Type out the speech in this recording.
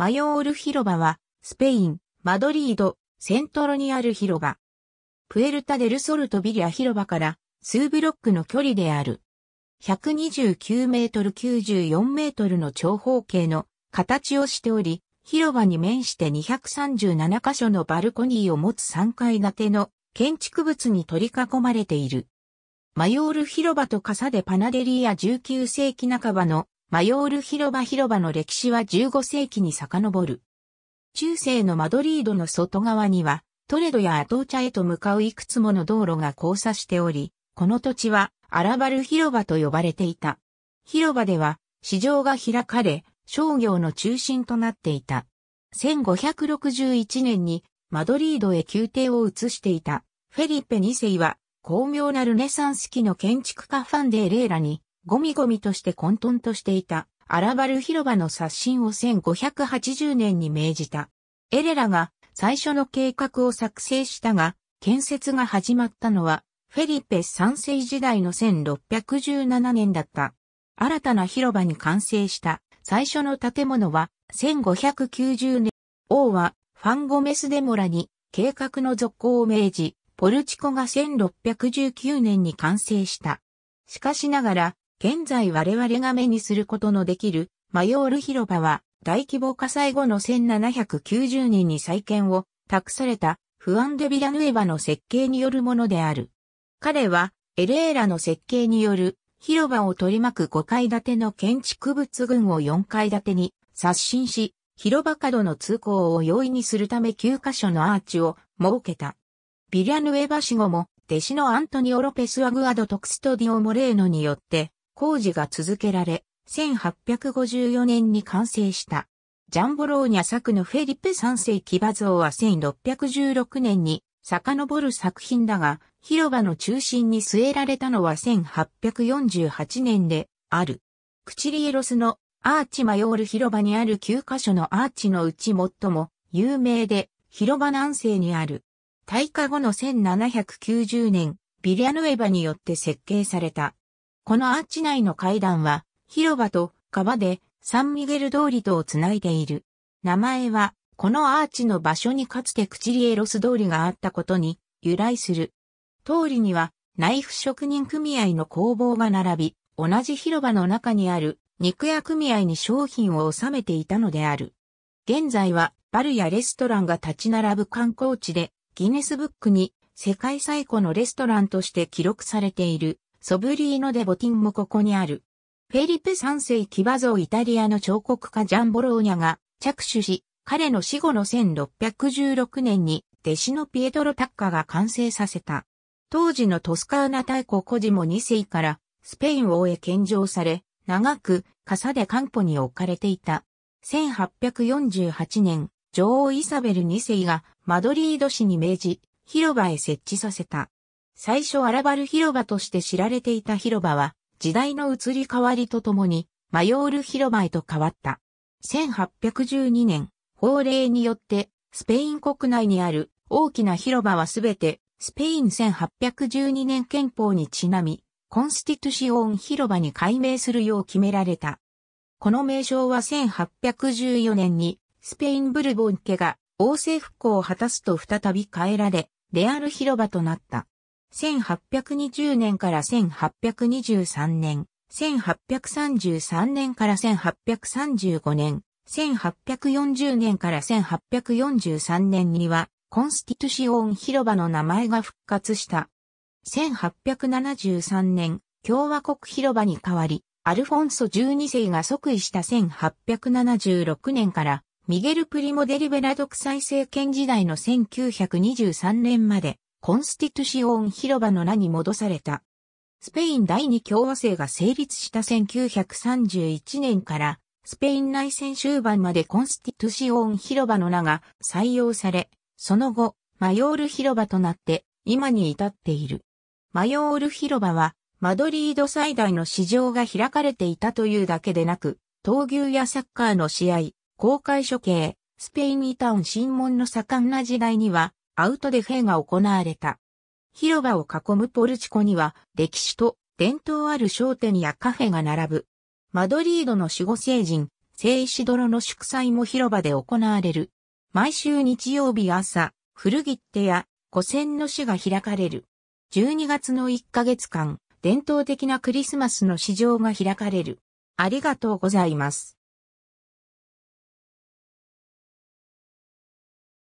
マヨール広場は、スペイン、マドリード、セントロにある広場。プエルタデルソルトビリア広場から、数ブロックの距離である。129メートル94メートルの長方形の形をしており、広場に面して237カ所のバルコニーを持つ3階建ての建築物に取り囲まれている。マヨール広場とカサデパナデリア19世紀半ばのマヨール広場広場の歴史は15世紀に遡る。中世のマドリードの外側には、トレドやアトーチャへと向かういくつもの道路が交差しており、この土地はアラバル広場と呼ばれていた。広場では市場が開かれ、商業の中心となっていた。1561年にマドリードへ宮廷を移していたフェリッペ2世は巧妙なルネサンス期の建築家ファンデーレーラにゴミゴミとして混沌としていた、アラバル広場の刷新を1580年に命じた。エレラが最初の計画を作成したが、建設が始まったのは、フェリペ3世時代の1617年だった。新たな広場に完成した最初の建物は1590年、王はファンゴメスデモラに計画の続行を命じ、ポルチコが1619年に完成した。しかしながら、現在我々が目にすることのできるマヨール広場は大規模火災後の1790年に再建を託されたフアンデ・ビラヌエバの設計によるものである。彼はエレーラの設計による広場を取り巻く5階建ての建築物群を4階建てに刷新し、広場角の通行を容易にするため9カ所のアーチを設けた。ビラヌエバ死後も弟子のアントニオ・ロペス・アグアド・トクストディオ・モレーノによって工事が続けられ、1854年に完成した。ジャンボローニャ作のフェリペ3世騎馬像は1616年に遡る作品だが、広場の中心に据えられたのは1848年である。クチリエロスのアーチマヨール広場にある9カ所のアーチのうち最も有名で広場南西にある。大火後の1790年、ビリアヌエバによって設計されたこのアーチ内の階段は、広場と川でサンミゲル通りとをつないでいる。名前は、このアーチの場所にかつてクチリエロス通りがあったことに由来する。通りには、ナイフ職人組合の工房が並び、同じ広場の中にある肉屋組合に商品を収めていたのである。現在はバルやレストランが立ち並ぶ観光地でギネスブックに世界最古のレストランとして記録されているソブリーノ・デ・ボティンもここにある。フェリペ3世騎馬像イタリアの彫刻家ジャンボローニャが着手し、彼の死後の1616年に弟子のピエトロ・タッカが完成させた。当時のトスカーナ大公コジモ2世からスペイン王へ献上され、長く傘でカンポに置かれていた。1848年、女王イサベル2世がマドリード市に命じ、広場へ設置させた。最初アラバル広場として知られていた広場は、時代の移り変わりとともに、マヨール広場へと変わった。1812年、法令によって、スペイン国内にある大きな広場はすべて、スペイン1812年憲法にちなみ、コンスティトシオン広場に改名するよう決められた。この名称は1814年に、スペインブルボン家が王政復興を果たすと再び変えられ、レアル広場となった。1820年から1823年、1833年から1835年、1840年から1843年には、コンスティトシオン広場の名前が復活した。1873年、共和国広場に変わり、アルフォンソ12世が即位した1876年から、ミゲル・プリモ・デリベラ独裁政権時代の1923年まで、コンスティトゥシオン広場の名に戻された。スペイン第二共和制が成立した1931年から、スペイン内戦終盤までコンスティトゥシオン広場の名が採用され、その後、マヨール広場となって、今に至っている。マヨール広場は、マドリード最大の市場が開かれていたというだけでなく、闘牛やサッカーの試合、公開処刑、スペインイタウン新門の盛んな時代には、アウトデフェが行われた。広場を囲むポルチコには歴史と伝統ある商店やカフェが並ぶ。マドリードの守護聖人、聖石泥の祝祭も広場で行われる。毎週日曜日朝、古切手や古戦の市が開かれる。12月の1ヶ月間、伝統的なクリスマスの市場が開かれる。ありがとうございます。